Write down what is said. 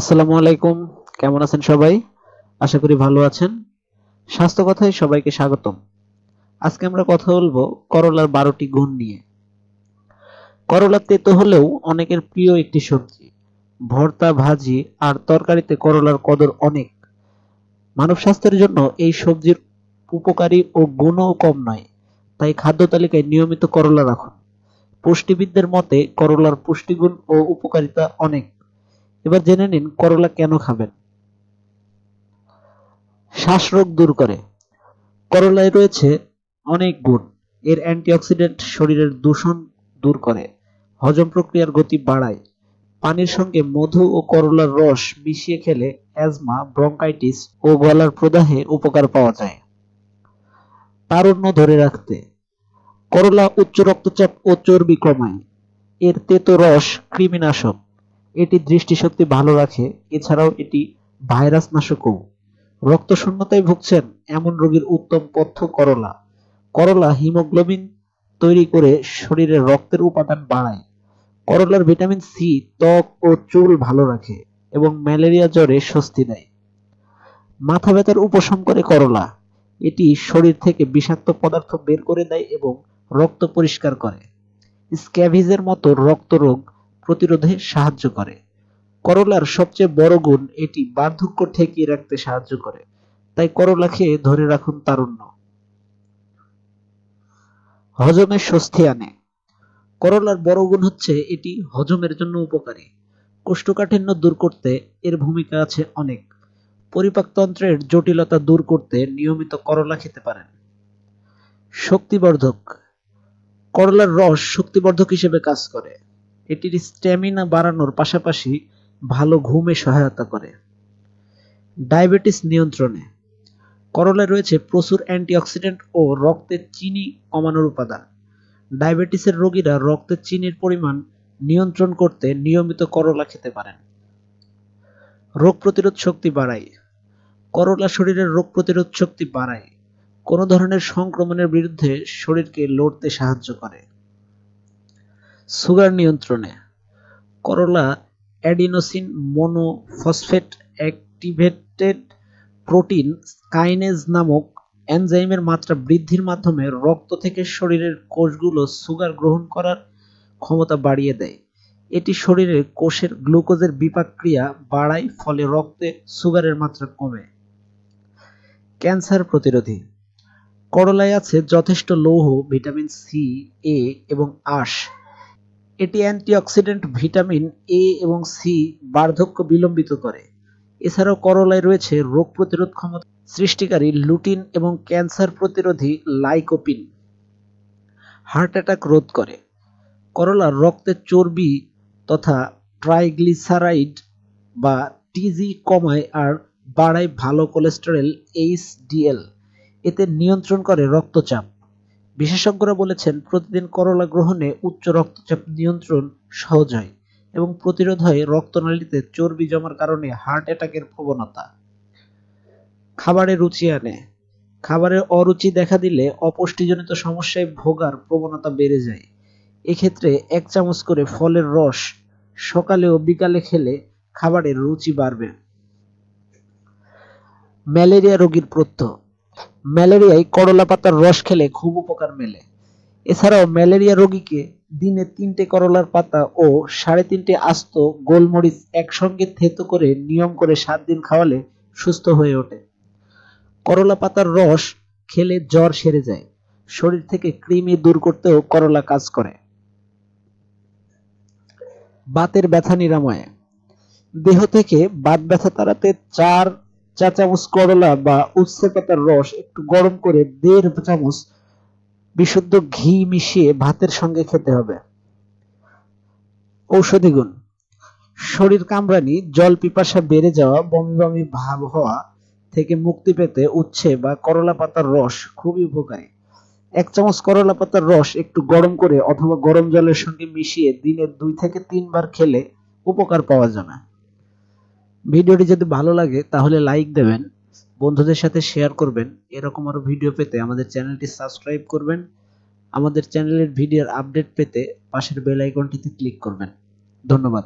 আসসালামু আলাইকুম কেমন আছেন সবাই আশা করি ভালো আছেন স্বাস্থ্য কথায় সবাইকে স্বাগতম আজকে আমরা কথা বলবো করলার বারোটি গুণ নিয়ে করলা তেতো হলেও অনেকের প্রিয় একটি সবজি ভর্তা ভাজি আর তরকারিতে করলার কদর অনেক মানব স্বাস্থ্যের জন্য এই সবজির উপকারী ও গুণও কম নয় তাই খাদ্য তালিকায় নিয়মিত করলা রাখুন পুষ্টিবিদদের মতে করলার পুষ্টিগুণ ও উপকারিতা অনেক এবার জেনে নিন করলা কেন খাবেন শ্বাসরোগ দূর করে করলায় রয়েছে অনেক গুণ এর অ্যান্টিঅক্সিডেন্ট শরীরের দূষণ দূর করে হজম প্রক্রিয়ার গতি বাড়ায় পানির সঙ্গে মধু ও করলার রস মিশিয়ে খেলে অ্যাজমা ব্রঙ্কাইটিস ও গলার প্রদাহে উপকার পাওয়া যায় তারুণ্য ধরে রাখতে করলা উচ্চ রক্তচাপ ও চর্বি কমায় এর তেতো রস কৃমিনাশক এটি দৃষ্টিশক্তি ভালো রাখে এছাড়াও এটি ভাইরাস নাশকও রক্ত শূন্যতায় ভুগছেন এমন রোগীর উত্তম পথ্য করলা করলা হিমোগ্লোবিন তৈরি করে শরীরে রক্তের উপাদান বাড়ায় করলার ভিটামিন সি ত্বক ও চুল ভালো রাখে এবং ম্যালেরিয়া জ্বরে স্বস্তি দেয় মাথা ব্যথার উপশম করে করলা এটি শরীর থেকে বিষাক্ত পদার্থ বের করে দেয় এবং রক্ত পরিষ্কার করে স্ক্যাভিজের মতো রক্তরোগ প্রতিরোধে সাহায্য করে করলার সবচেয়ে বড় গুণ এটি বার্ধক্য ঠেকিয়ে রাখতে সাহায্য করে তাই করলা খেয়ে ধরে রাখুন তারুণ্য হজমের স্বস্তি আনে করলার বড় গুণ হচ্ছে এটি হজমের জন্য উপকারী কোষ্ঠকাঠিন্য দূর করতে এর ভূমিকা আছে অনেক পরিপাকতন্ত্রের জটিলতা দূর করতে নিয়মিত করলা খেতে পারেন শক্তিবর্ধক করলার রস শক্তিবর্ধক হিসেবে কাজ করে এটির স্ট্যামিনা বাড়ানোর পাশাপাশি ভালো ঘুমে সহায়তা করে ডায়াবেটিস নিয়ন্ত্রণে করলায় রয়েছে প্রচুর অ্যান্টিঅক্সিডেন্ট ও রক্তের চিনি কমানোর উপাদান ডায়াবেটিসের রোগীরা রক্তের চিনির পরিমাণ নিয়ন্ত্রণ করতে নিয়মিত করলা খেতে পারেন রোগ প্রতিরোধ শক্তি বাড়ায় করলা শরীরের রোগ প্রতিরোধ শক্তি বাড়ায় কোনো ধরনের সংক্রমণের বিরুদ্ধে শরীরকে লড়তে সাহায্য করে সুগার নিয়ন্ত্রণে করলা adenosine monophosphate activated protein kinase নামক এনজাইমের মাত্রা বৃদ্ধির মাধ্যমে রক্ত থেকে শরীরের কোষগুলো সুগার গ্রহণ করার ক্ষমতা বাড়িয়ে দেয় এটি শরীরের কোষের গ্লুকোজের বিপাক্রিয়া বাড়ায় ফলে রক্তে সুগারের মাত্রা কমে ক্যান্সার প্রতিরোধী করলায় আছে যথেষ্ট লৌহ ভিটামিন সি এ এবং আশ এটি অ্যান্টিঅক্সিডেন্ট ভিটামিন এ এবং সি বার্ধক্য বিলম্বিত করে এছাড়াও করলায় রয়েছে রোগ প্রতিরোধ ক্ষমতা সৃষ্টিকারী লুটিন এবং ক্যান্সার প্রতিরোধী লাইকোপিন হার্ট অ্যাটাক রোধ করে করলা রক্তে চর্বি তথা ট্রাইগ্লিসারাইড বা টিজি কমায় আর বাড়ায় ভালো কোলেস্টেরল এইচডিএল এতে নিয়ন্ত্রণ করে রক্তচাপ বিশেষজ্ঞরা বলেছেন প্রতিদিন করলা গ্রহণে উচ্চ রক্তচাপ নিয়ন্ত্রণ সহজ হয় এবং প্রতিরোধ হয় রক্তনালীতে চর্বি জমার কারণে হার্ট অ্যাটাকের প্রবণতা খাবারে রুচি আনে খাবারে অরুচি দেখা দিলে অপুষ্টিজনিত সমস্যায় ভোগার প্রবণতা বেড়ে যায় এক্ষেত্রে এক চামচ করে ফলের রস সকালে ও বিকালে খেলে খাবারের রুচি বাড়বে ম্যালেরিয়া রোগীর প্রত্যয় ম্যালেরিয়ায় করলা পাতার রস খেলে খুব উপকার মেলে এছাড়াও ম্যালেরিয়া রোগীকে দিনে তিনটে করলার পাতা ও সাড়ে তিনটে আস্ত গোলমরিচ একসঙ্গে থেতো করে নিয়ম করে সাত দিন খাওয়ালে সুস্থ হয়ে ওঠে করলা পাতার রস খেলে জ্বর সেরে যায় শরীর থেকে কৃমি দূর করতেও করলা কাজ করে বাতের ব্যথা নিরাময়ে দেহ থেকে বাত ব্যথা তাড়াতে চার চা চামচ করলা বা উচ্ছে পাতার রস একটু গরম করে দেড় চামচ বিশুদ্ধ ঘি মিশিয়ে ভাতের সঙ্গে খেতে হবে ঔষধি গুণ শরীর কামড়ানি জল পিপাসা বেড়ে যাওয়া বমি বমি ভাব হওয়া থেকে মুক্তি পেতে উচ্ছে বা করলা পাতার রস খুবই উপকারী এক চামচ করলা পাতার রস একটু গরম করে অথবা গরম জলের সঙ্গে মিশিয়ে দিনে দুই থেকে তিনবার খেলে উপকার পাওয়া যাবে ভিডিওটি যদি ভালো লাগে তাহলে লাইক দেবেন বন্ধুদের সাথে শেয়ার করবেন এরকম আরও ভিডিও পেতে আমাদের চ্যানেলটি সাবস্ক্রাইব করবেন আমাদের চ্যানেলের ভিডিওর আপডেট পেতে পাশের বেল আইকনটিতে ক্লিক করবেন ধন্যবাদ